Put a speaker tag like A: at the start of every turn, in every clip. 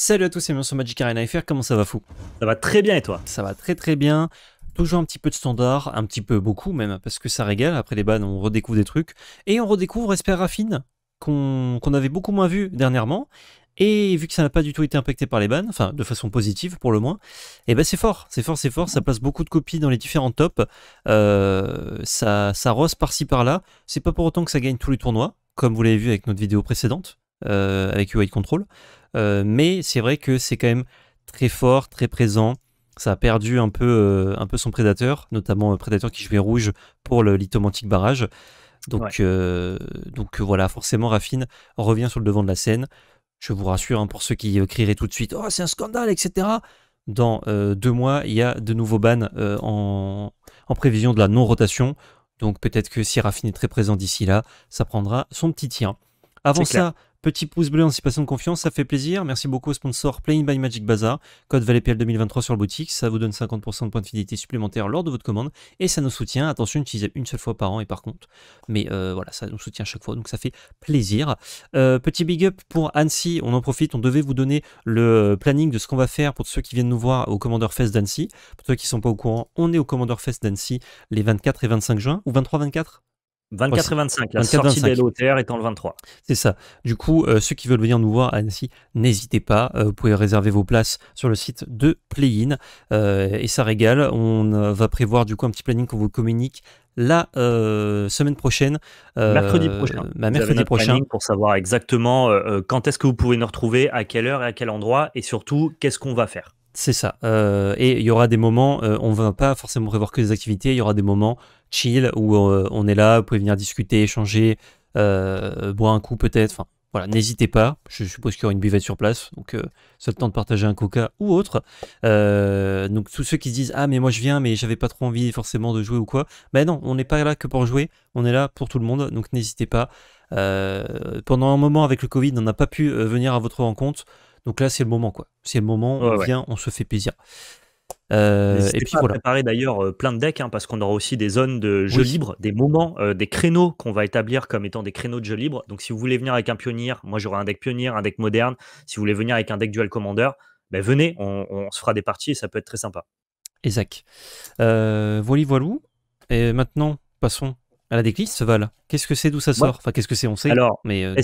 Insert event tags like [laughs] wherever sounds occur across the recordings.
A: Salut à tous c'est bienvenue sur Magic Arena FR, comment ça va fou Ça va très bien et toi Ça va très très bien, toujours un petit peu de standard, un petit peu beaucoup même, parce que ça régale, après les bannes on redécouvre des trucs, et on redécouvre Esper Raffine, qu'on avait beaucoup moins vu dernièrement, et vu que ça n'a pas du tout été impacté par les bannes, enfin de façon positive pour le moins, et eh ben c'est fort, c'est fort, c'est fort, ça place beaucoup de copies dans les différents tops, euh, ça, ça rose par-ci par-là, c'est pas pour autant que ça gagne tous les tournois, comme vous l'avez vu avec notre vidéo précédente, euh, avec UI Control, euh, mais c'est vrai que c'est quand même très fort, très présent. Ça a perdu un peu, euh, un peu son prédateur, notamment euh, prédateur qui jouait rouge pour le litomantique barrage. Donc, donc voilà, forcément, Raffine revient sur le devant de la scène. Je vous rassure, hein, pour ceux qui crieraient tout de suite Oh, c'est un scandale, etc. Dans deux mois, il y a de nouveaux bans en, prévision de la non-rotation. Donc peut-être que si Raffine est très présent d'ici là, ça prendra son petit tir. Avant ça, Petit pouce bleu, en anticipation de confiance, ça fait plaisir. Merci beaucoup au sponsor Playing by Magic Bazaar. Code valetpl 2023 sur le boutique. Ça vous donne 50% de points de fidélité supplémentaires lors de votre commande. Et ça nous soutient. Attention, utilisez une seule fois par an et par contre. Mais euh, voilà, ça nous soutient à chaque fois. Donc ça fait plaisir. Euh, petit big up pour Annecy. On en profite. On devait vous donner le planning de ce qu'on va faire pour ceux qui viennent nous voir au Commander Fest d'Annecy. Pour ceux qui ne sont pas au courant, on est au Commander Fest d'Annecy les 24 et 25 juin. Ou 23-24 24 et 25, la sortie 25. l'OTR étant le 23. C'est ça. Du coup, euh, ceux qui veulent venir nous voir à Annecy, n'hésitez pas. Euh, vous pouvez réserver vos places sur le site de Play-In euh, et ça régale. On va prévoir du coup un petit planning qu'on vous communique la semaine prochaine. mercredi prochain. Bah, mercredi prochain. Pour savoir exactement quand est-ce que vous pouvez nous retrouver, à quelle heure et à quel endroit, et surtout qu'est-ce qu'on va faire. C'est ça. Euh, et il y aura des moments, euh, on ne va pas forcément prévoir que des activités, il y aura des moments chill où euh, on est là, vous pouvez venir discuter, échanger, boire un coup peut-être. Enfin, voilà, n'hésitez pas. Je suppose qu'il y aura une buvette sur place, donc ça le temps de partager un coca ou autre. donc tous ceux qui se disent ah mais moi je viens mais j'avais pas trop envie forcément de jouer ou quoi, ben non, on n'est pas là que pour jouer, on est là pour tout le monde, donc n'hésitez pas. pendant un moment avec le Covid, on n'a pas pu venir à votre rencontre. Donc là, c'est le moment, quoi. C'est le moment, on vient, on se fait plaisir. Euh, et puis voilà. préparer d'ailleurs euh, plein de decks hein, parce qu'on aura aussi des zones de jeu libre, des moments, euh, des créneaux qu'on va établir comme étant des créneaux de jeu libre. Donc si vous voulez venir avec un pionnier, moi j'aurai un deck pionnier, un deck moderne. Si vous voulez venir avec un deck dual commander, ben, venez, on, se fera des parties et ça peut être très sympa. Exact. Euh, voilà, voilou. Et maintenant, passons à la déclisse, ce Val Qu'est-ce que c'est, d'où ça sort Enfin, qu'est-ce que c'est, on sait. Alors, mais, euh,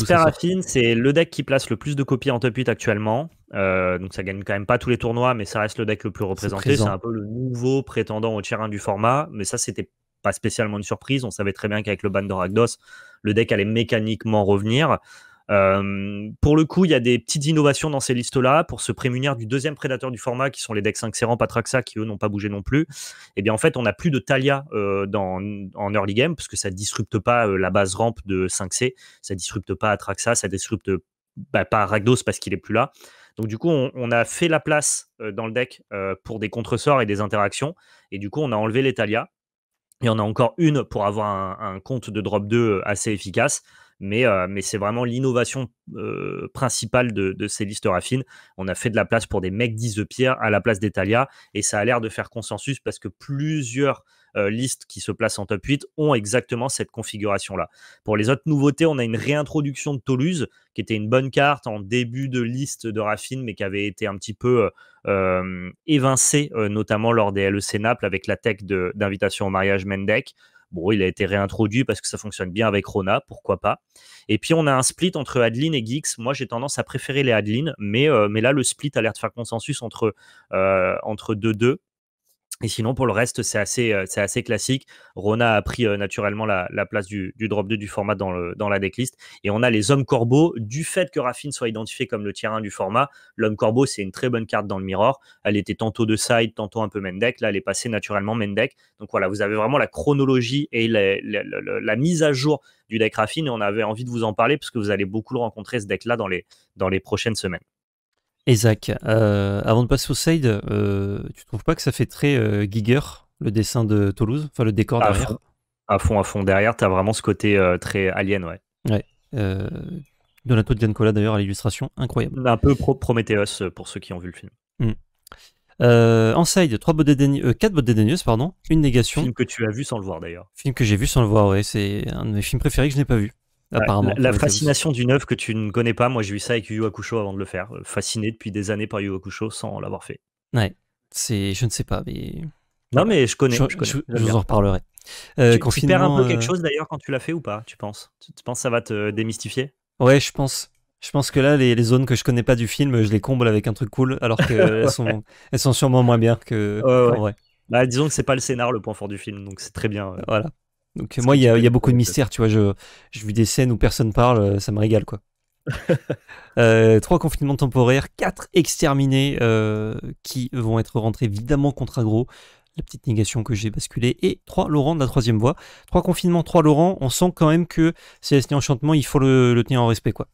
A: c'est le deck qui place le plus de copies en top 8 actuellement. Euh, donc, ça gagne quand même pas tous les tournois, mais ça reste le deck le plus représenté. C'est un peu le nouveau prétendant au tier du format. Mais ça, c'était pas spécialement une surprise. On savait très bien qu'avec le ban de Ragdos le deck allait mécaniquement revenir. Euh, pour le coup, il y a des petites innovations dans ces listes-là pour se prémunir du deuxième prédateur du format qui sont les decks 5 et Patraxa qui eux n'ont pas bougé non plus. Et eh bien en fait, on n'a plus de Talia euh, dans, en early game parce que ça disrupte pas euh, la base rampe de 5C, ça disrupte pas Atraxa, ça disrupte bah, pas Ragdos parce qu'il est plus là. Donc du coup, on, a fait la place dans le deck pour des contresorts et des interactions. Et du coup, on a enlevé les Talia. Il y en a encore une pour avoir un, un compte de drop 2 assez efficace. Euh, mais, c'est vraiment l'innovation euh, principale de, ces listes raffines. On a fait de la place pour des mecs 10 pierre à la place d'Italia, et ça a l'air de faire consensus parce que plusieurs euh, listes qui se placent en top 8 ont exactement cette configuration-là. Pour les autres nouveautés, on a une réintroduction de Toulouse, qui était une bonne carte en début de liste de Raffine, mais qui avait été un petit peu évincée, notamment lors des LEC Naples avec la tech d'invitation au mariage Mendec. Bon, il a été réintroduit parce que ça fonctionne bien avec Rona, pourquoi pas. Et puis on a un split entre Adeline et Geeks. Moi, j'ai tendance à préférer les Adeline, mais, euh, mais là, le split a l'air de faire consensus entre, euh, entre deux deux. Et sinon, pour le reste, c'est assez, euh, c'est assez classique. Rona a pris euh, naturellement la, place du, drop 2 du format dans, le, dans la decklist. Et on a les hommes corbeaux. Du fait que Raffine soit identifié comme le tier 1 du format, l'homme corbeau, c'est une très bonne carte dans le mirror. Elle était tantôt de side, tantôt un peu deck. Là, elle est passée naturellement deck. Donc voilà, vous avez vraiment la chronologie et la, mise à jour du deck Raffine. Et on avait envie de vous en parler parce que vous allez beaucoup le rencontrer, ce deck-là, dans les, dans les prochaines semaines. Et euh, avant de passer au Side, euh, tu trouves pas que ça fait très euh, Giger, le dessin de Toulouse Enfin, le décor derrière À fond, à fond. Derrière, t'as vraiment ce côté euh, très alien, ouais. Ouais. Donato Giancola, d'ailleurs, à l'illustration, incroyable. Un peu Prometheus pour ceux qui ont vu le film. Mm. en side, 3 bottes 4 bottes dédaigneuses, pardon, une négation. Film que tu as vu sans le voir d'ailleurs. Film que j'ai vu sans le voir, ouais, c'est un de mes films préférés que je n'ai pas vu. La, fascination d'une œuvre que tu ne connais pas, moi j'ai vu ça avec Yu, Yu avant de le faire. Euh, fasciné depuis des années par Yu, Yu sans l'avoir fait. Ouais, c'est, je ne sais pas, mais. Non, mais je connais. Je, vous en reparlerai. Euh, tu, perds un peu quelque euh, chose d'ailleurs quand tu l'as fait ou pas, tu penses tu, penses que ça va te démystifier Ouais, je pense. Je pense que là, les, zones que je connais pas du film, je les comble avec un truc cool, alors qu'elles [laughs] sont, elles sont sûrement moins bien que. Bah, disons que c'est pas le scénar le point fort du film, donc c'est très bien. voilà. Donc moi, il y, a, beaucoup de mystères, tu vois. Je, je vis des scènes où personne parle, euh, ça me régale, quoi. [laughs] Euh, trois confinements temporaires, quatre exterminés euh, qui vont être rentrés évidemment contre agro. La petite négation que j'ai basculée et trois Laurent de la troisième voie. Trois confinements, trois Laurent. On sent quand même que un Enchantement, il faut le, tenir en respect, quoi.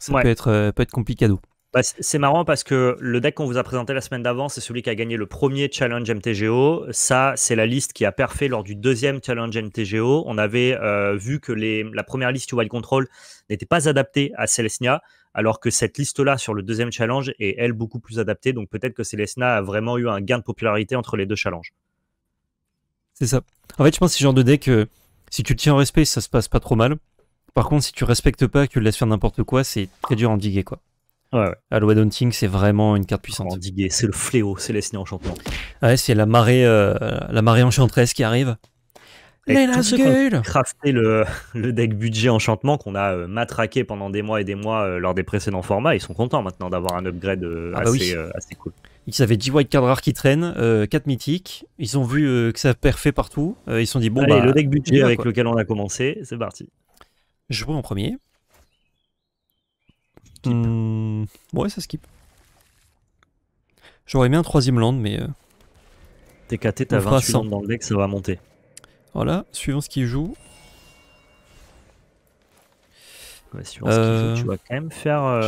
A: Ça peut être, compliqué peut être bah, c'est marrant parce que le deck qu'on vous a présenté la semaine d'avant, c'est celui qui a gagné le premier challenge MTGO. Ça, c'est la liste qui a parfait lors du deuxième challenge MTGO. On avait euh, vu que la première liste Wild Control n'était pas adaptée à Celestia, alors que cette liste-là sur le deuxième challenge est, elle, beaucoup plus adaptée. Donc peut-être que Celestia a vraiment eu un gain de popularité entre les deux challenges. C'est ça. En fait, je pense que ce genre de deck, euh, si tu le tiens en respect, ça se passe pas trop mal. Par contre, si tu respectes pas, que tu le laisses faire n'importe quoi, c'est très dur à endiguer, quoi. Ouais, ouais. c'est vraiment une carte puissante. C'est le fléau, c'est les enchantements. Ouais, c'est la marée, euh, la marée enchantresse qui arrive. Les le, [laughs] le deck budget enchantement qu'on a euh, matraqué pendant des mois et des mois euh, lors des précédents formats, ils sont contents maintenant d'avoir un upgrade ah bah assez, assez, cool. Ils avaient 10 white cards rares qui traînent, 4 mythiques, ils ont vu que ça perfait partout, ils se sont dit bon bah. le deck budget avec lequel on a commencé, c'est parti. Je joue en premier. Hmm, ouais, ça skip. J'aurais mis un troisième land, mais. TKT, euh, t'as 28 secondes dans le deck, ça va monter. Voilà, suivant ce qu'il joue. Ouais, suivant ce tu euh, vas quand même faire.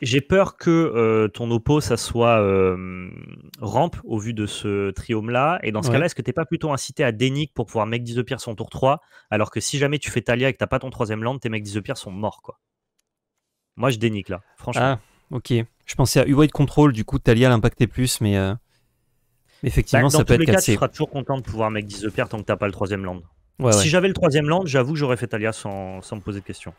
A: J'ai euh, peur que ton oppo, ça soit rampe au vu de ce triome-là. Et dans ce cas-là, est-ce que t'es pas plutôt incité à dénigre pour pouvoir mec 10 de pierre son tour 3 Alors que si jamais tu fais Talia et que t'as pas ton troisième land, tes mecs 10 de pierre sont morts, quoi. Moi, je dénique là, franchement. Ah, ok. Je pensais à U-Wide Control, du coup, Talia l'impactait plus, mais euh, effectivement, bah, ça peut être Tu seras toujours content de pouvoir mettre 10 pierre tant que t'as pas le troisième land. si j'avais le troisième land, j'avoue, j'aurais fait Talia sans, me poser de questions.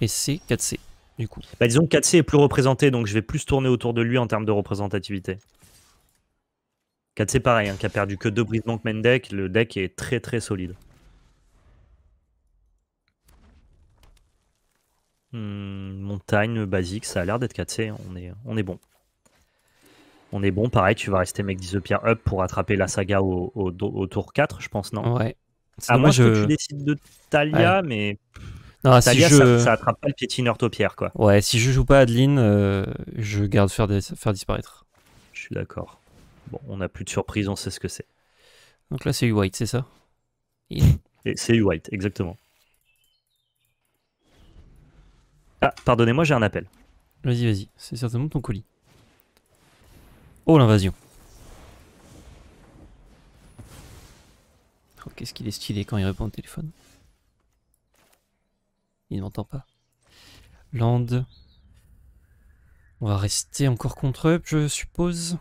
A: Et c'est 4C, du coup. Bah, disons que 4C est plus représenté, donc je vais plus tourner autour de lui en termes de représentativité. 4C, pareil, hein, qui a perdu que deux main deck, Le deck est très très solide. Hmm, montagne, basique, ça a l'air d'être 4C, hein. on est, on est bon. On est bon, pareil, tu vas rester mec pierre up pour attraper la saga au, tour 4, je pense, non Ouais. à moi, je... que tu décides de Talia, mais. Non, ça, attrape pas le piétineur topière, quoi. Ouais, si je joue pas Adeline, euh, je garde faire, disparaître. Je suis d'accord. Bon, on a plus de surprise, on sait ce que c'est. Donc là, c'est U-White, c'est ça C'est U-White, exactement. Ah, pardonnez-moi, j'ai un appel. Vas-y, vas-y, c'est certainement ton colis. Oh, l'invasion. Oh, qu'est-ce qu'il est stylé quand il répond au téléphone. Il m'entend pas. Land. On va rester encore contre eux, je suppose.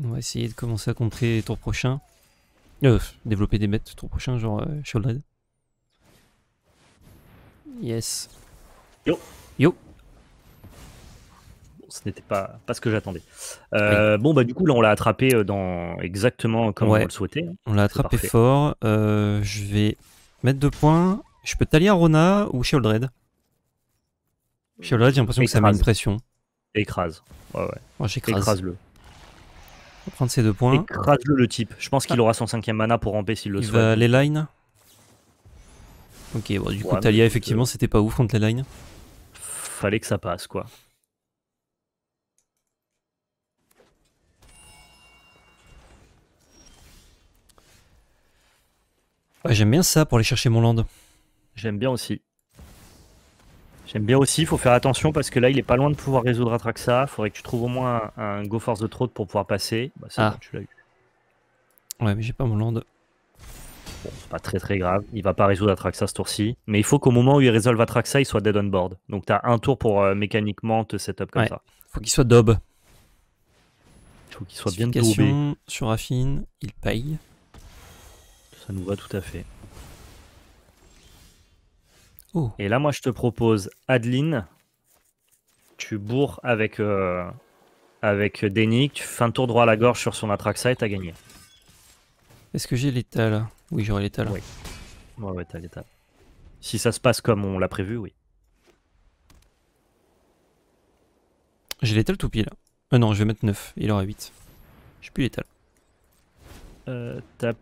A: On va essayer de commencer à contrer tour prochain. Euh, développer des bêtes tours prochain, genre euh, Yes. Yo. Yo. ce n'était pas, pas ce que j'attendais. Euh, bon, bah du coup, là, on l'a attrapé euh, dans exactement comme on le souhaitait. On l'a attrapé fort. Euh, je vais mettre deux points. Je peux t'allier à Rona ou Chez Oldred, j'ai l'impression que ça met une pression. Écrase. Ouais, ouais. J'écrase. Écrase-le. Prendre ces deux points. Écrase-le, le type. Je pense qu'il ah. aura son cinquième mana pour ramper s'il le il souhaite. Va les lines Ok, bon, du coup, Talia, effectivement, euh, c'était pas ouf contre la line. Fallait que ça passe, quoi. Ouais, ah, j'aime bien ça pour aller chercher mon land. J'aime bien aussi. J'aime bien aussi, il faut faire attention parce que là, il est pas loin de pouvoir résoudre Atraxa. Il faudrait que tu trouves au moins un, Go Force de Trot pour pouvoir passer. Bah, ah. bon, tu l'as eu. Ouais, mais j'ai pas mon land. Bon, c'est pas très très grave. Il va pas résoudre Atraxa ce tour-ci. Mais il faut qu'au moment où il résolve Atraxa, il soit dead on board. Donc t'as un tour pour euh, mécaniquement te setup comme ouais. ça. faut qu'il soit dob. faut qu'il soit bien daubé. Sur Affine, il paye. Ça nous va tout à fait. Oh. Et là, moi, je te propose Adeline. Tu bourres avec, euh, avec Denik, tu fais un tour droit à la gorge sur son Atraxa et t'as gagné. Est-ce que j'ai l'étal? Oui, j'aurai l'étal. Oui. Ouais, ouais, t'as l'étal. Si ça se passe comme on l'a prévu, oui. J'ai l'étal tout pile. Euh non, je vais mettre 9. Il aura 8. J'ai plus l'étal. Euh, t'as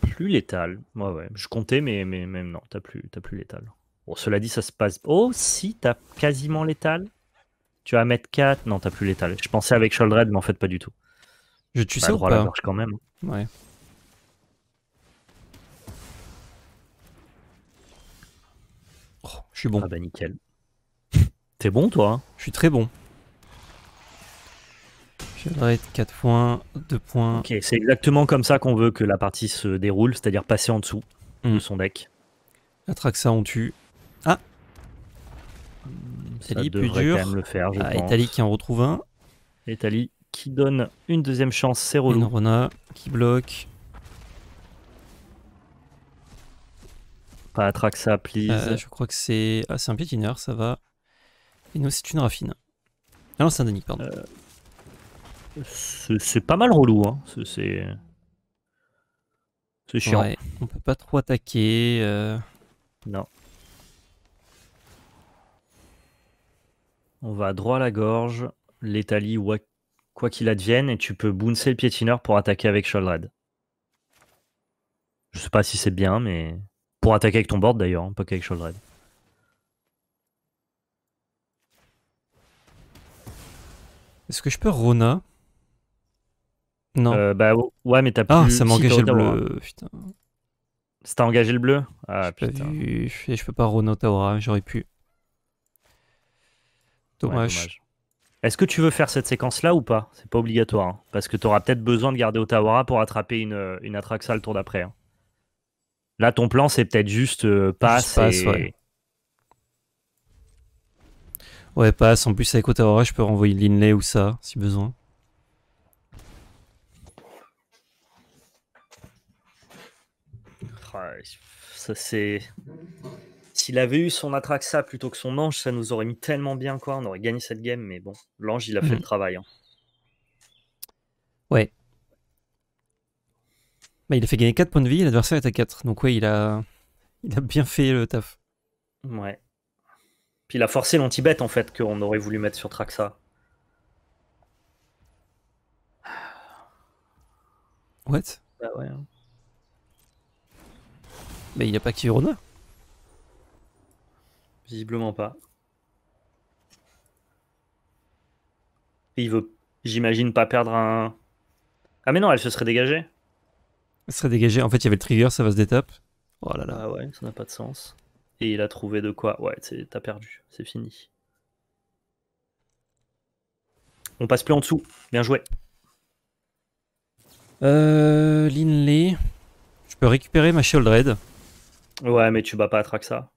A: plus l'étal. Moi, ouais. Je comptais, mais, mais même non, t'as plus, plus l'étal. Bon, cela dit, ça se passe. Oh, si, t'as quasiment l'étal. Tu vas mettre 4. Non, t'as plus l'étal. Je pensais avec Sholdred, mais en fait, pas du tout. Je tue bah, ça ou pas quand même. Hein. Ouais. Oh, je suis bon. Ah bah nickel. [laughs] T'es bon toi hein Je suis très bon. Je être 4 points, 2 points. Ok, c'est exactement comme ça qu'on veut que la partie se déroule, c'est-à-dire passer en dessous de hmm. son deck. ça, on tue. Ah
B: Italie, plus dur. Le faire, ah, qui
A: en retrouve un. Italie qui donne une deuxième chance, c'est relou. Rona qui bloque. Pas ça please. Euh, je crois que c'est. Ah, c'est un piétineur, ça va. Et nous, c'est une raffine. Ah non, c'est un Denis, pardon. Euh, c'est pas mal relou, hein. C'est. C'est chiant. on peut pas trop attaquer. Euh. Non. On va droit à la gorge. L'Italie, Wack quoi qu'il advienne, et tu peux bouncer le piétineur pour attaquer avec Sholdred. Je sais pas si c'est bien, mais. Pour attaquer avec ton board d'ailleurs, hein, pas qu'avec Sholdred. Est-ce que je peux Rona Non. Euh, bah ouais, mais t'as pas. Ah, ça m'a hein. engagé le bleu. Ah, putain. t'as engagé le bleu Ah Je peux pas Rona Taura, j'aurais pu. Dommage. dommage. Est-ce que tu veux faire cette séquence-là ou pas C'est pas obligatoire, hein, parce que tu auras peut-être besoin de garder Otawara pour attraper une, euh, une Atraxa le tour d'après. Hein. Là, ton plan, c'est peut-être juste euh, passe. ouais. passe. En plus, avec Otawara, je peux renvoyer Linley ou ça, si besoin. Ça, c'est avait eu son Atraxa plutôt que son ange, ça nous aurait mis tellement bien, quoi. On aurait gagné cette game, mais bon, l'ange, il a fait le mmh. travail. Hein. Ouais. Bah, il a fait gagner 4 points de vie, l'adversaire est à 4. Donc, ouais, il a, bien fait le taf. Ouais. Puis il a forcé l'anti-bête, en fait, qu'on aurait voulu mettre sur Traxa. What Bah ouais. Mais hein. bah, il a pas activé Rona. Visiblement pas. Il veut, j'imagine, pas perdre un. Ah, mais non, elle se serait dégagée. Elle serait dégagée. En fait, il y avait le trigger, ça va se d'étape. Oh là là. Ah ouais, ça n'a pas de sens. Et il a trouvé de quoi. Ouais, t'as perdu. C'est fini. On passe plus en dessous. Bien joué. Euh, Linley. Je peux récupérer ma Shield Red. Ouais, mais tu vas pas à ça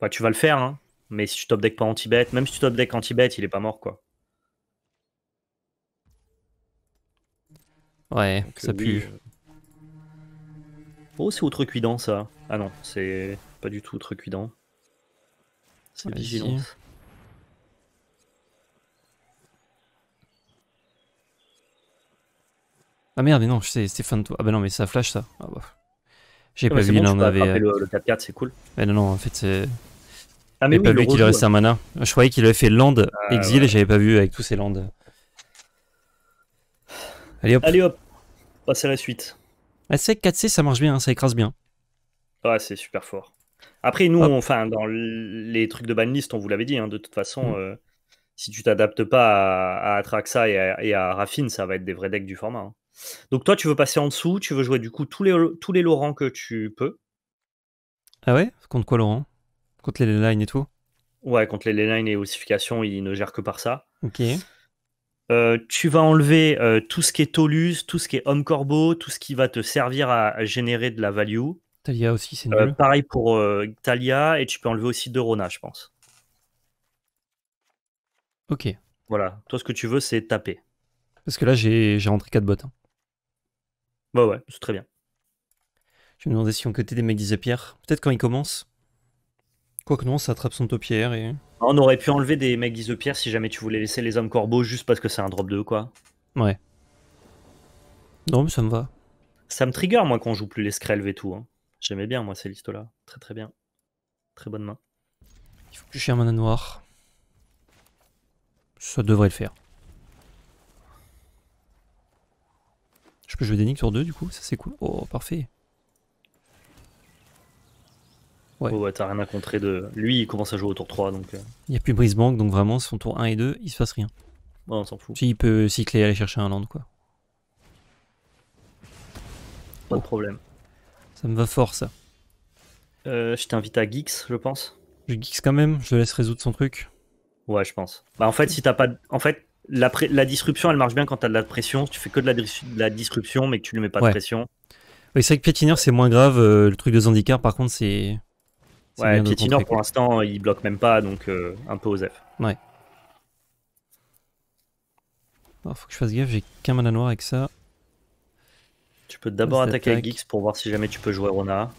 A: bah tu vas le faire, hein. Mais si tu top deck pas anti-bet, même si tu top deck anti-bet, il est pas mort, quoi. Ouais, ça euh, pue. Euh, oh, c'est outrecuidant, ça. Ah non, c'est pas du tout outrecuidant. C'est vigilance. Ah merde, mais non, je sais de toi. Ah bah non, mais ça flash ça. Ah, bah. J'ai ah, pas vu, euh. Le, 4 4 c'est cool. Mais non, non, en fait, c'est. Ah, pas vu qu'il mana. Je croyais qu'il avait fait land ah, exil et j'avais pas vu avec tous ces lands. Allez hop. Allez hop. Passer à la suite. Ah, 4C, ça marche bien, hein, ça écrase bien. Ouais, c'est super fort. Après, nous, enfin, dans les trucs de banlist, on vous l'avait dit, hein, de toute façon, mm. euh, si tu t'adaptes pas à, à, Atraxa et à, et Raffine, ça va être des vrais decks du format. Hein. Donc toi, tu veux passer en dessous, tu veux jouer du coup tous les, tous les Laurent que tu peux. Ah ouais Contre quoi Laurent Contre les lines et tout Ouais, contre les lines et ossification, il ne gère que par ça. Ok. Euh, tu vas enlever euh, tout ce qui est Tolus, tout ce qui est homme corbeau, tout ce qui va te servir à, générer de la value. Talia aussi, c'est euh, pareil pour Talia, et tu peux enlever aussi Rona, je pense. Ok. Voilà, toi ce que tu veux, c'est taper. Parce que là, j'ai rentré quatre bottes. Hein. Bah ouais, c'est très bien. Je me demandais si on côté des mecs et pierre Peut-être quand ils commencent. Quoique non, ça attrape son topière et. Ah, on aurait pu enlever des mecs pierre si jamais tu voulais laisser les hommes corbeaux juste parce que c'est un drop 2, quoi. Ouais. Non, mais ça me va. Ça me trigger, moi, qu'on joue plus les screlves et tout. Hein. J'aimais bien, moi, ces listes-là. Très, très bien. Très bonne main. Il faut que je un mana noir. Ça devrait le faire. Je peux jouer des nicks sur deux, du coup. Ça, c'est cool. Oh, parfait. Ouais, t'as rien à contrer de. Lui, il commence à jouer au tour 3. Donc, euh. Il n'y a plus Brisebank, donc vraiment, son tour 1 et 2, il se passe rien. Bon, on s'en fout. Si, il peut cycler et aller chercher un land, quoi. Pas de oh. problème. Ça me va fort, ça. Euh, je t'invite à Geeks, je pense. Je Geeks quand même, je laisse résoudre son truc. Ouais, je pense. Bah, en fait, si t'as pas. En fait, la, disruption, elle marche bien quand t'as de la pression. Tu fais que de la, disruption, mais que tu ne mets pas de pression. Oui, c'est vrai que Piétineur, c'est moins grave. Euh, le truc de Zandikar, par contre, c'est. Ouais, Pietinor pour l'instant, il bloque même pas, donc euh, un peu aux F. Ouais. Oh, faut que je fasse gaffe, j'ai qu'un mana noir avec ça. Tu peux d'abord attaquer Geeks pour voir si jamais tu peux jouer Rona.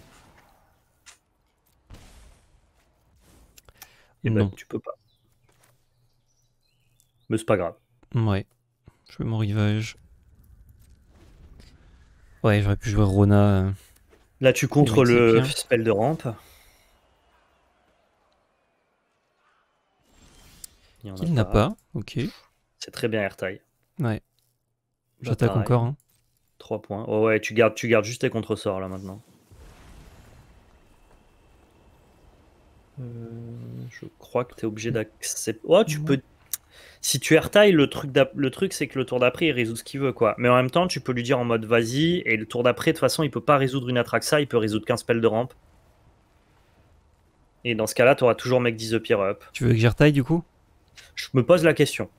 A: Bah, non. tu peux pas. Mais c'est pas grave. Ouais. Je fais mon rivage. Ouais, j'aurais pu jouer Rona. Euh, Là, tu contre le hein. spell de rampe. Il, n'a pas. ok. C'est très bien Airtail. Ouais. J'attaque encore. Hein. 3 points. Oh ouais, tu gardes, tu gardes juste tes contre-sorts là maintenant. Euh, je crois que tu es obligé d'accepter. Oh, tu peux. Si tu airtail, le truc, le truc c'est que le tour d'après, il résout ce qu'il veut, quoi. Mais en même temps, tu peux lui dire en mode vas-y, et le tour d'après, de toute façon, il peut pas résoudre une ça il peut résoudre qu'un spell de rampe. Et dans ce cas-là, tu auras toujours mec 10 up. Tu veux que j'airtaille du coup je me pose la question.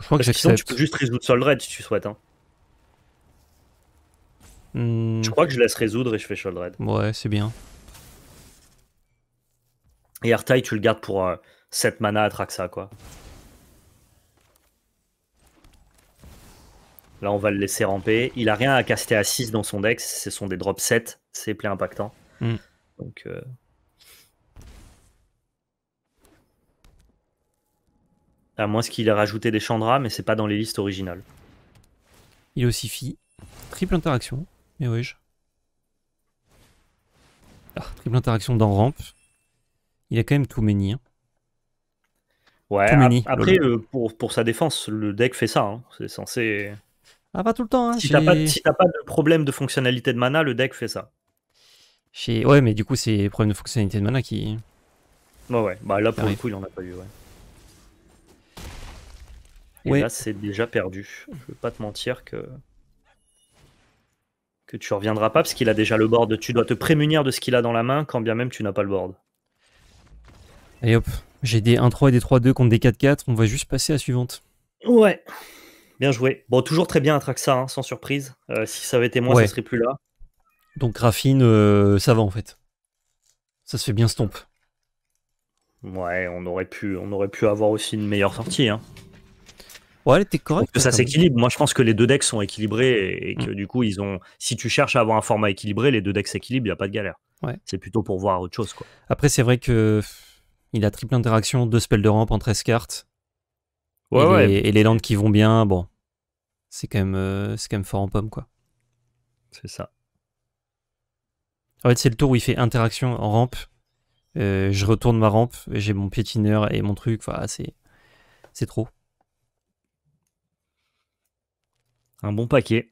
A: Je crois que, sinon, tu peux juste résoudre Soldred si tu souhaites. Hein. Hmm. Je crois que je laisse résoudre et je fais Soldred. Ouais, c'est bien. Et Artaï, tu le gardes pour 7 euh, mana à Traxa, quoi. Là, on va le laisser ramper. Il a rien à caster à 6 dans son deck. Ce sont des drops 7. C'est plein impactant. Hmm. Donc, euh, À moins qu'il ait rajouté des chandras, mais c'est pas dans les listes originales. Il aussi fi Triple interaction. Mais oui. Ah, triple interaction dans rampe. Il a quand même tout many. Hein. Ouais, après, euh, pour, pour sa défense, le deck fait ça. Hein. C'est censé. Ah, pas tout le temps. Hein, si t'as pas, pas, de problème de fonctionnalité de mana, le deck fait ça. Ouais, mais du coup, c'est problème de fonctionnalité de mana qui. Bah ouais, bah là, pour le coup, il en a pas eu. Ouais là, c'est déjà perdu. Je veux pas te mentir que que tu reviendras pas parce qu'il a déjà le board. Tu dois te prémunir de ce qu'il a dans la main quand bien même tu n'as pas le board. Allez hop, j'ai des 1-3 et des 3-2 contre des 4-4. On va juste passer à la suivante. Ouais, bien joué. Bon, toujours très bien à Traxa hein, sans surprise. Euh, si ça avait été moi, ça ça serait plus là. Donc Raffine euh, ça va en fait. Ça se fait bien stomp. Ouais, on aurait pu, on aurait pu avoir aussi une meilleure sortie. Hein. Ouais, t'es correct. Que ça s'équilibre. Moi, je pense que les deux decks sont équilibrés et mm. que du coup, ils ont. Si tu cherches à avoir un format équilibré, les deux decks s'équilibrent, il n'y a pas de galère. Ouais. C'est plutôt pour voir autre chose. Quoi. Après, c'est vrai que il a triple interaction, deux spells de rampe en 13 cartes.
B: Ouais, et, ouais. Les, et,
A: Les, landes qui vont bien, bon. Euh, c'est quand, même, fort en pomme, quoi. C'est ça. En fait, c'est le tour où il fait interaction en rampe. Euh, je retourne ma rampe, j'ai mon piétineur et mon truc. Enfin, c'est trop. Un bon paquet.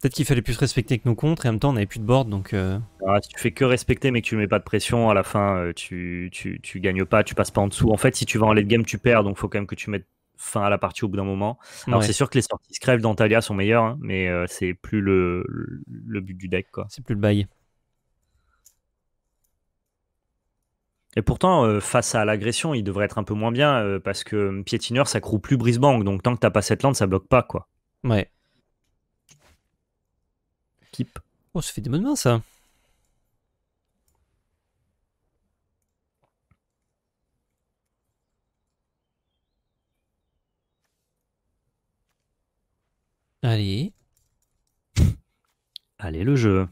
A: Peut-être qu'il fallait plus respecter que nos contres et en même temps on n'avait plus de board donc. Euh. Ah, si tu fais que respecter mais que tu mets pas de pression à la fin, euh, tu, tu, gagnes pas, tu passes pas en dessous. En fait, si tu vas en late game, tu perds donc faut quand même que tu mettes fin à la partie au bout d'un moment. Alors c'est sûr que les sorties dans d'Antalia sont meilleures, hein, mais euh, c'est plus le, but du deck quoi. C'est plus le bail. Et pourtant, face à l'agression, il devrait être un peu moins bien parce que hum, Piétineur ça croue plus Brisbane donc tant que t'as pas cette lande, ça bloque pas quoi. Ouais. Oh, ça fait des bonnes mains, ça. Allez. [laughs] Allez, le jeu.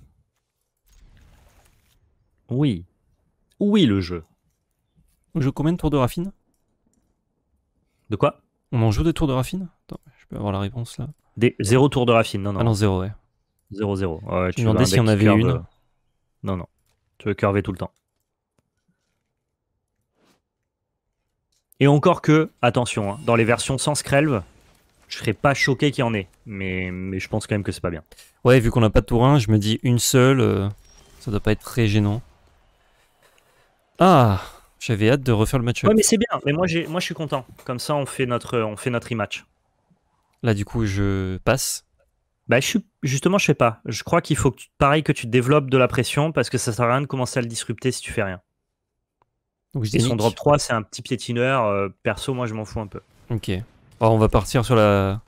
A: Oui. Oui, le jeu. On joue combien de tours de raffine De quoi On en joue des tours de raffine je peux avoir la réponse là. Des... Zéro tour de raffine, non, non. Ah non, zéro, ouais. 0-0. tu me demandais si en avait une. Euh, non, non. Tu veux curver tout le temps. Et encore que, attention, hein, dans les versions sans Skrelv, je serais pas choqué qu'il y en ait. Mais, mais je pense quand même que c'est pas bien. Ouais, vu qu'on n'a pas de tour 1, je me dis une seule, euh, ça doit pas être très gênant. Ah J'avais hâte de refaire le match Ouais, mais c'est bien. Mais moi, moi, je suis content. Comme ça, on fait notre, on fait notre rematch. Là, du coup, je passe. Bah, je suis, justement, je sais pas. Je crois qu'il faut que tu, pareil que tu développes de la pression parce que ça sert à rien de commencer à le disrupter si tu fais rien.
B: Donc, Et son drop
A: 3, c'est un petit piétineur. Euh, perso, moi, je m'en fous un peu. Ok. Alors, on va partir sur la,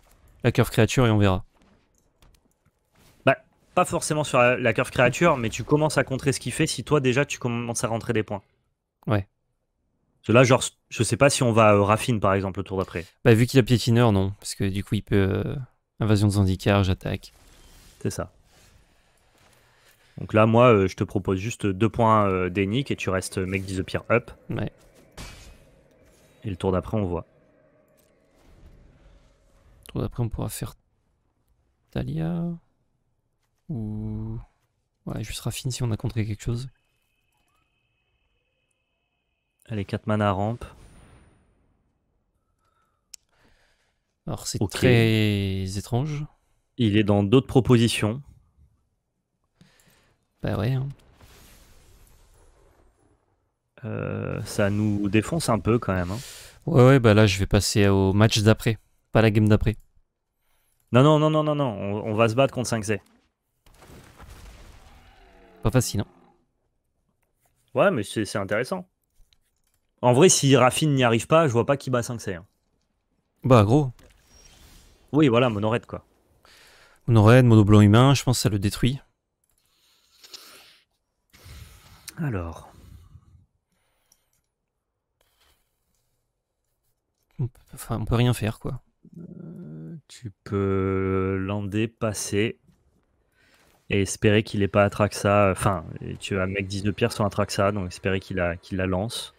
A: la curve créature et on verra. Bah, pas forcément sur la, curve créature, mais tu commences à contrer ce qu'il fait si toi, déjà, tu commences à rentrer des points. Ouais. Cela, genre, je sais pas si on va raffiner euh, Raffine, par exemple, le tour d'après. Bah, vu qu'il a piétineur, non. Parce que du coup, il peut. Euh, Invasion de Zandikar, j'attaque. C'est ça. Donc là, moi, euh, je te propose juste deux points euh, et tu restes mec Pierre up. Ouais. Et le tour d'après, on voit. Le tour d'après, on pourra faire Talia. Ou. Ouais, serai fini si on a contré quelque chose. Allez, 4 mana rampe. Alors c'est très étrange. Il est dans d'autres propositions. Bah ouais. Hein. Euh, ça nous défonce un peu quand même. Hein. Ouais, ouais, bah là je vais passer au match d'après, pas la game d'après. Non, non, non, non, non, non, on, va se battre contre 5C. Pas facile, hein. Ouais, mais c'est intéressant. En vrai, si Raffine n'y arrive pas, je vois pas qui bat 5C. Hein. Bah gros, oui, voilà, monored quoi. Monored, red mono-blanc humain, je pense que ça le détruit. Alors. Enfin, on peut rien faire quoi. Euh, tu peux l'en dépasser et espérer qu'il n'ait pas Atraxa. Enfin, tu as un mec 10 de pierre sur Atraxa, donc espérer qu'il a, qu'il la lance.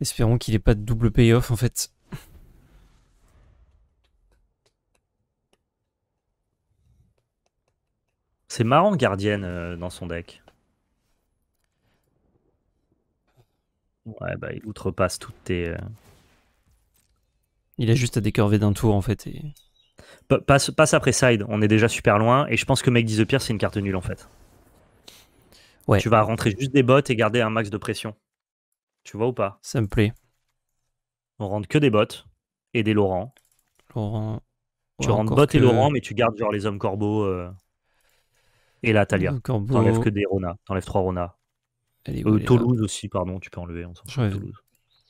A: Espérons qu'il n'ait pas de double payoff en fait. C'est marrant, gardienne, euh, dans son deck. Ouais, bah, il outrepasse toutes tes. Euh. Il a juste à décurver d'un tour en fait. Et... Passe, passe après side, on est déjà super loin. Et je pense que Make Disappear, c'est une carte nulle en fait. Ouais. Tu vas rentrer juste des bottes et garder un max de pression. Tu vois ou pas Ça me plaît. On rentre que des bottes et des Laurent. Laurent. Tu rentres et Laurent, mais tu gardes genre les hommes corbeaux. Euh. Et la Talia. T'enlèves que des Rona. T'enlèves trois Rona. Euh, Toulouse aussi, pardon, tu peux enlever. On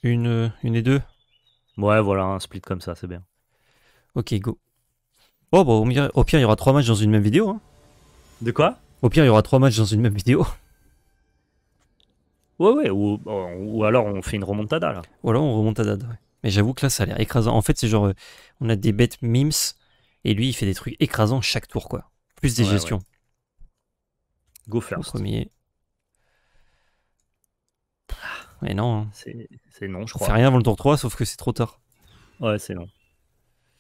A: Une, euh, une et deux Ouais, voilà, un split comme ça, c'est bien. Ok, go. Oh, bah, au pire, il y aura trois matchs dans une même vidéo. Hein. De quoi Au pire, il y aura trois matchs dans une même vidéo. Ouais, ouais, ou, alors on fait une remontada là. Ou alors on remontada, ouais. Mais j'avoue que là, ça a l'air écrasant. En fait, c'est genre, euh, on a des bêtes mimes, et lui, il fait des trucs écrasants chaque tour, quoi. Plus des gestions. Go first. Premier. Ah, mais non. Hein. C'est non, je crois. rien avant le tour 3, sauf que c'est trop tard. Ouais, c'est non.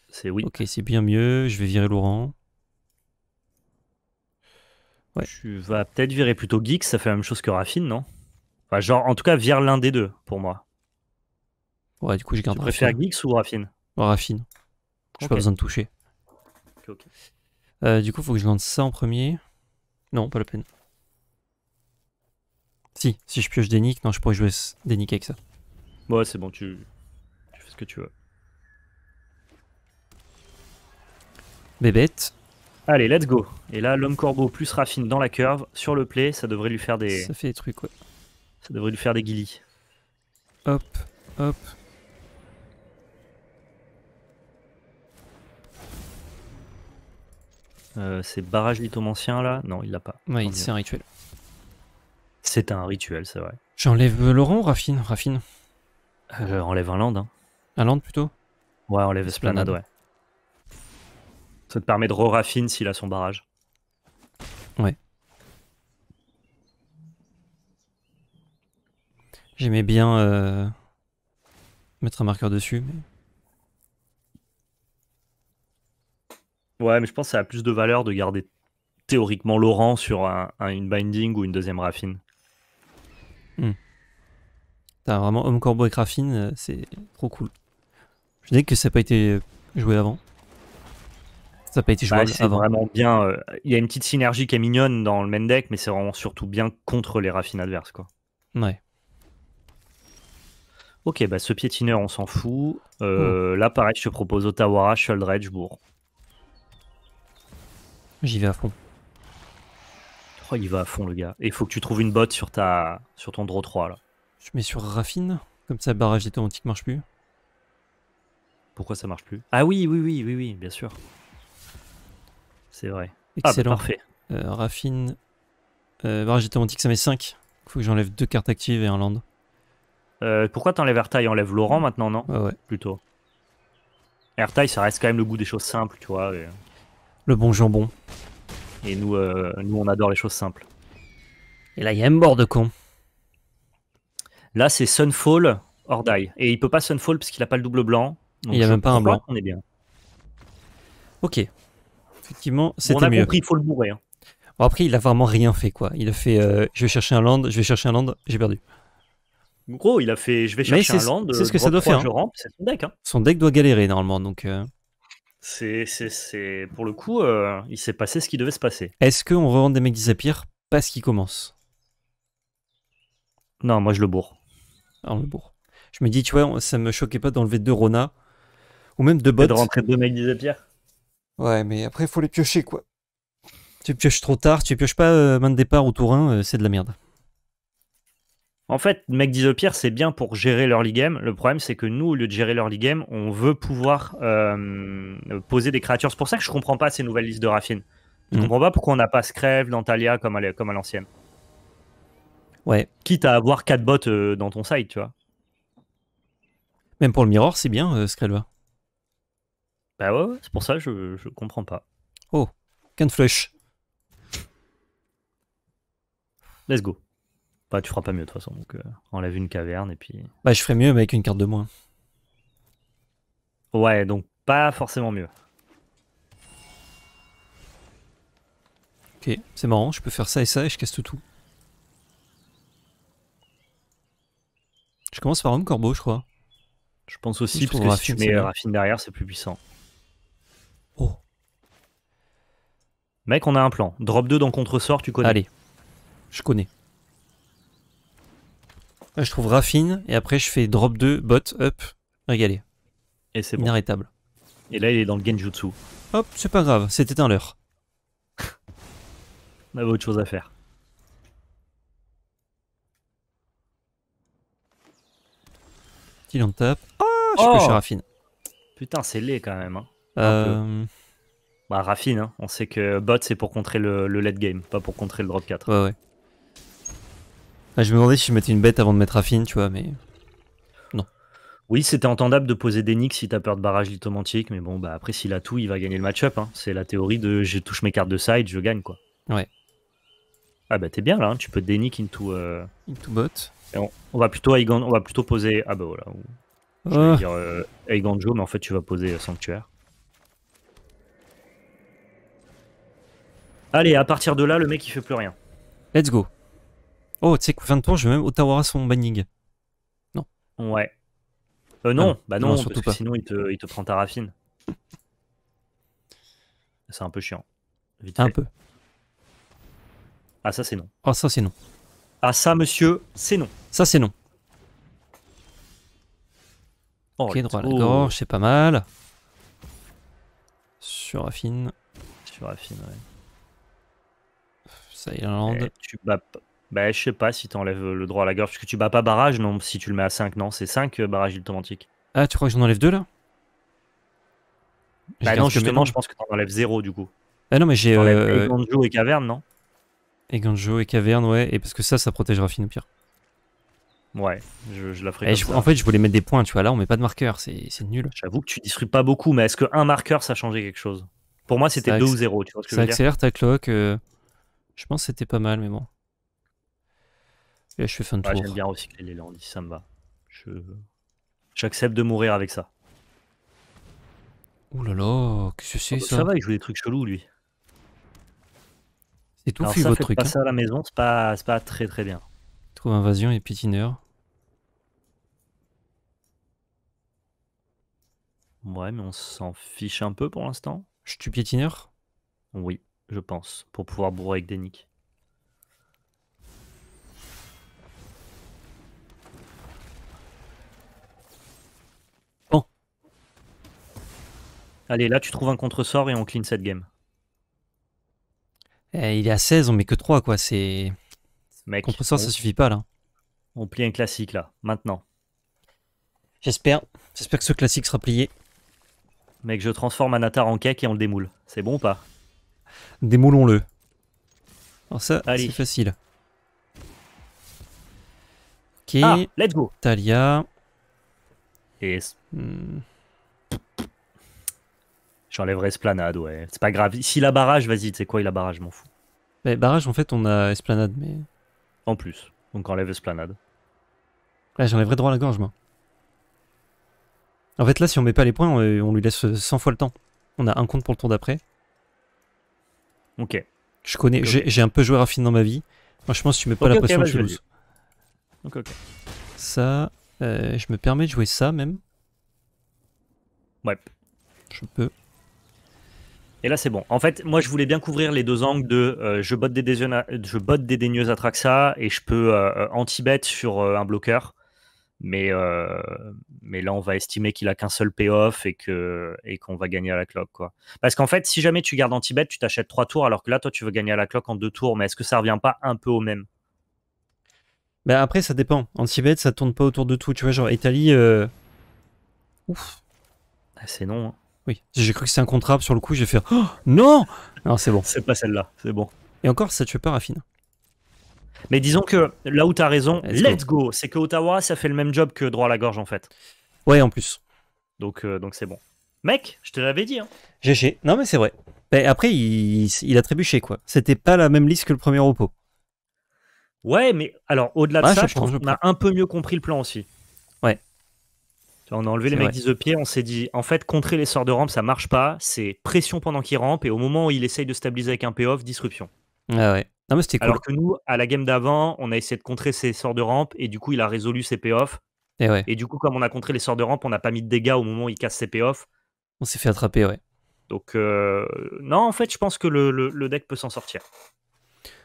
A: C'est oui. Ok, c'est bien mieux. Je vais virer Laurent. Ouais. Tu vas peut-être virer plutôt Geeks, ça fait la même chose que Raffine, non genre, en tout cas, vire l'un des deux, pour moi. Ouais, du coup, je garde Tu préfères Geeks ou Raffine Raffine. J'ai pas besoin de toucher. Euh, du coup, il faut que je lance ça en premier. Non, pas la peine. Si, si je pioche des nicks, non, je pourrais jouer des nicks avec ça. Ouais, c'est bon, tu... fais ce que tu veux. Bébête. Allez, let's go. Et là, l'homme corbeau plus raffine dans la curve, sur le play, ça devrait lui faire des. Ça fait des trucs, ouais. Ça devrait lui faire des guillis. Hop, hop. Euh, c'est barrage là Non, il l'a pas. Ouais, c'est un rituel. C'est un rituel, c'est vrai. J'enlève euh, Laurent ou Raffine Raffine euh, Enlève un land. Hein. Un land plutôt Ouais, enlève Esplanade, ouais. Ça te permet de re-raffine s'il a son barrage. Ouais. J'aimais bien euh, mettre un marqueur dessus. Mais... Ouais, mais je pense que ça a plus de valeur de garder théoriquement Laurent sur une binding ou une deuxième raffine. Hmm. T'as vraiment Homme Corbeau et euh, c'est trop cool. Je dis que ça n'a euh, pas été joué avant. Ça n'a pas été joué avant c'est vraiment bien. Euh, il y a une petite synergie qui est mignonne dans le main deck, mais c'est vraiment surtout bien contre les Raffines adverses. Quoi. Ouais. Ok, bah ce piétineur, on s'en fout. Hmm. Là, pareil, je te propose Otawara, Sheldredge, Bourg. J'y vais à fond. Oh, il va à fond, le gars. Et il faut que tu trouves une botte sur, ta... sur ton draw 3, là. Je mets sur Raffine, comme ça, barrage automatique marche plus. Pourquoi ça marche plus Ah oui, oui, oui, oui, oui, bien sûr. C'est vrai. Ah, bah, Excellent. parfait. Euh, Raffine, euh, barrage ça met 5. Faut que j'enlève deux cartes actives et un land. Euh, pourquoi t'enlèves Ertail Enlève Laurent maintenant, non ouais. Plutôt. Ertail, ça reste quand même le goût des choses simples, tu vois. Le bon jambon. Et nous, euh, nous, on adore les choses simples. Et là, il y a un bord de con. Là, c'est Sunfall or Et il peut pas Sunfall parce qu'il a pas le double blanc. il y a même pas un blanc. On est bien. Ok. Effectivement, c'est un On a compris, il faut le bourrer. Hein. après, il a vraiment rien fait, quoi. Il a fait euh, je vais chercher un land, je vais chercher un land, j'ai perdu. Gros, il a fait je vais chercher un land. C'est ce que ça doit faire. Hein. Hein. son deck. doit galérer normalement, donc. Euh, c'est, pour le coup, euh, il s'est passé ce qui devait se passer. Est-ce qu'on revend des mecs pas parce qu'ils commence Non, moi je le bourre. Ah, le bourre. Je me dis, tu vois, ça me choquait pas d'enlever deux Rona ou même deux bots. De rentrer deux mecs Ouais, mais après, il faut les piocher, quoi. Tu pioches trop tard, tu pioches pas euh, main de départ au tour 1, euh, c'est de la merde. En fait, mec Pierre c'est bien pour gérer leur league game. Le problème, c'est que nous, au lieu de gérer leur league game, on veut pouvoir euh, poser des créatures. C'est pour ça que je comprends pas ces nouvelles listes de Raffine. Je mhm. comprends pas pourquoi on n'a pas Screve, d'Antalia comme à l'ancienne. Ouais. Quitte à avoir 4 bots euh, dans ton side, tu vois. Même pour le Mirror, c'est bien, euh, Bah ouais, c'est pour ça que je, je comprends pas. Oh, can't flush. Let's go. Bah, tu feras pas mieux de toute façon. Donc, euh, enlève une caverne et puis. Bah, je ferai mieux, avec une carte de moins. Ouais, donc pas forcément mieux. Ok, c'est marrant, je peux faire ça et ça et je casse tout. Je commence par un Corbeau, je crois. Je pense aussi, pour parce que si tu mets Raffine euh, derrière, c'est plus puissant. Oh. Mec, on a un plan. Drop 2 dans Contre-Sort tu connais. Allez, je connais je trouve raffine et après je fais drop 2, bot, up, régalé. Et c'est bon. Inarrêtable. Et là, il est dans le Genjutsu. Hop, c'est pas grave, c'était un leurre. On avait autre chose à faire. Il en tape. Ah, je oh Raffine. Putain, c'est laid quand même. Hein.
B: Euh,
A: bah, Raffine, hein. on sait que bot c'est pour contrer le, le, late game, pas pour contrer le drop 4. Ouais, ouais. Ah, je me demandais si je mettais une bête avant de mettre affine, tu vois, mais. Non. Oui, c'était entendable de poser des si t'as peur de barrage lithomantique, mais bon, bah après, s'il a tout, il va gagner le match-up. Hein. C'est la théorie de je touche mes cartes de side, je gagne, quoi. Ouais. Ah bah t'es bien là, hein. tu peux dénick into. Euh, into bot. on, va plutôt on va plutôt poser. Ah bah voilà. Je vais ah. dire euh, Aiganjo, mais en fait tu vas poser euh, Sanctuaire. Allez, à partir de là, le mec il fait plus rien. Let's go. Oh, tu sais que fin de tour, je vais même Ottawa son banning. Non. Ouais. Euh, non, ah, bah non, surtout pas. sinon il te, prend ta raffine. C'est un peu chiant. Vite un peu. Ah ça c'est non. Ah ça c'est non. Ah ça monsieur, c'est non. Ça c'est non. Oh, ok, droit à la gorge, c'est pas mal. Sur raffine. Sur raffine, ouais. Ça, il eh, Tu bats, bah, je sais pas si t'enlèves euh, le droit à la gorge, parce que tu bats pas barrage, non, si tu le mets à 5, non, c'est 5 barrages euh, barrage automatique. Ah, tu crois que j'en enlève 2 là Bah non, justement, je pense que t'en enlèves 0 du coup. Ah non, mais j'ai. Et euh, Ganjo et Caverne, non Et Ganjo et Caverne, ouais, et parce que ça, ça protège Fine au pire. Ouais, je, la ferai. En fait, je voulais mettre des points, tu vois, là, on met pas de marqueur, c'est nul. J'avoue que tu distribues pas beaucoup, mais est-ce que un marqueur, ça changeait quelque chose Pour moi, c'était 2 ou 0, tu vois ce que je veux dire Ça accélère ta cloque, je pense que c'était pas mal, mais bon je fais fin de tour. J'aime bien recycler les landis, ça me va. J'accepte de mourir avec ça. Ouh là là, qu'est-ce que c'est ah bah, ça Ça va, il joue des trucs chelous lui. C'est tout fait votre truc. Pas hein. ça à la maison, c'est pas, pas très très bien. Trouve invasion et piétineur. Ouais, mais on s'en fiche un peu pour l'instant. Je tue piétineur Oui, je pense, pour pouvoir bourrer avec des nicks. Allez, là, tu trouves un contresort et on clean cette game. Eh, il est à 16, on met que 3, quoi. C'est. Mec. Contresort, ça suffit pas, là. On plie un classique, là, maintenant. J'espère. J'espère que ce classique sera plié. Mec, je transforme Anatar en cake et on le démoule. C'est bon ou pas Démoulons-le. Alors, ça, c'est facile. Ok. Ah, let's go. Talia. yes. J'enlèverai Esplanade, ouais. C'est pas grave. Si a barrage, vas-y, tu sais quoi, il a barrage, m'en fous. Mais barrage, en fait, on a Esplanade, mais. En plus. Donc enlève Esplanade. Ouais, j'enlèverai droit à la gorge, moi. En fait, là, si on met pas les points, euh, on, lui laisse 100 euh, fois le temps. On a un compte pour le tour d'après. Ok. Je connais, j'ai un peu joué raffine dans ma vie. Franchement, si tu mets pas la pression, je lose. Ok, ok. Ça, euh, je me permets de jouer ça même. Ouais. Je peux. Et là, c'est bon. En fait, moi, je voulais bien couvrir les deux angles de euh, je botte des dédaigneuses je botte des à et je peux euh, euh, anti-bet sur un bloqueur. Mais, mais là, on va estimer qu'il a qu'un seul payoff et qu'on et va gagner à la cloque. Quoi. Parce qu'en fait, si jamais tu gardes anti-bet, tu t'achètes trois tours alors que là, toi, tu veux gagner à la cloque en deux tours. Mais est-ce que ça revient pas un peu au même ben Après, ça dépend. Anti-bet, ça tourne pas autour de tout. Tu vois, genre Italie. Ouf. Ah, c'est non. Hein. Oui, j'ai cru que c'était un contrat, sur le coup j'ai fait oh, non Non, c'est bon. C'est pas celle-là, c'est bon. Et encore, ça tue pas Raffine. Mais disons que là où t'as raison, let's, go, c'est que Ottawa, ça fait le même job que droit à la gorge en fait. Ouais, en plus. Donc euh, donc c'est bon. Mec, je te l'avais dit. Hein. GG. Non mais c'est vrai. Mais après, il, il, a trébuché quoi. C'était pas la même liste que le premier repos. Ouais, mais alors au-delà de ça, on a un peu mieux compris le plan aussi. On a enlevé les mecs 10 pieds, on s'est dit en fait contrer les sorts de rampe ça marche pas, c'est pression pendant qu'il rampe et au moment où il essaye de stabiliser avec un payoff, disruption. Ah ouais. Alors que nous, à la game d'avant, on a essayé de contrer ses sorts de rampe et du coup il a résolu ses payoffs. Et, eh et du coup, comme on a contré les sorts de rampe, on n'a pas mis de dégâts au moment où il casse ses payoffs. On s'est fait attraper, ouais. Donc, euh, non, en fait, je pense que le, deck peut s'en sortir.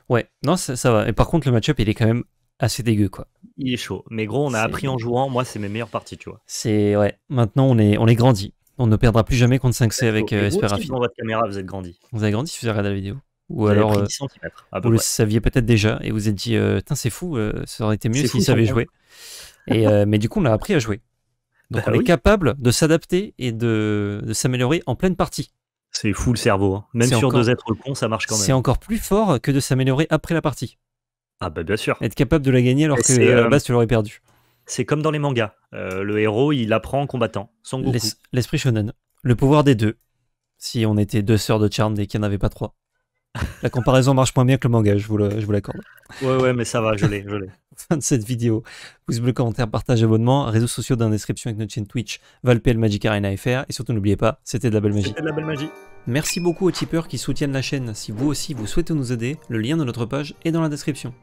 A: Ouais, non, ça, ça, va. Et par contre, le match-up, il est quand même assez dégueu, quoi. Il est chaud. Mais gros, on a appris en jouant. Moi, c'est mes meilleures parties, tu vois. C'est ouais. Maintenant, on est on est grandi. On ne perdra plus jamais contre 5C avec euh, Espera. Dans votre caméra, vous êtes grandi. Vous avez grandi si vous regardez la vidéo. Ou alors, euh, vous le saviez peut-être déjà et vous êtes dit, euh, c'est fou, ça aurait été mieux vous savait jouer. Et, mais du coup, on a appris à jouer. Bah Donc, on est capable de s'adapter et de, s'améliorer en pleine partie. C'est fou le cerveau. Hein. Même sur deux êtres cons, ça marche quand même. C'est encore plus fort que de s'améliorer après la partie. Ah bah bien sûr. Être capable de la gagner alors que à la euh, base tu l'aurais perdu. C'est comme dans les mangas. Euh, le héros, il apprend en combattant. Son L'esprit shonen. Le pouvoir des deux. Si on était deux sœurs de Charmed et qu'il n'y en avait pas trois. La comparaison marche moins bien que le manga, je vous l'accorde. Ouais, ouais, mais ça va, je l'ai, je l'ai. [laughs] fin de cette vidéo. Pouce bleu, commentaire, partage, abonnement, réseaux sociaux dans la description avec notre chaîne Twitch, Valpel Magic Arena FR. Et surtout, n'oubliez pas, c'était de la belle magie. C'était de la belle magie. Merci beaucoup aux tipeurs qui soutiennent la chaîne. Si vous aussi vous souhaitez nous aider, le lien de notre page est dans la description.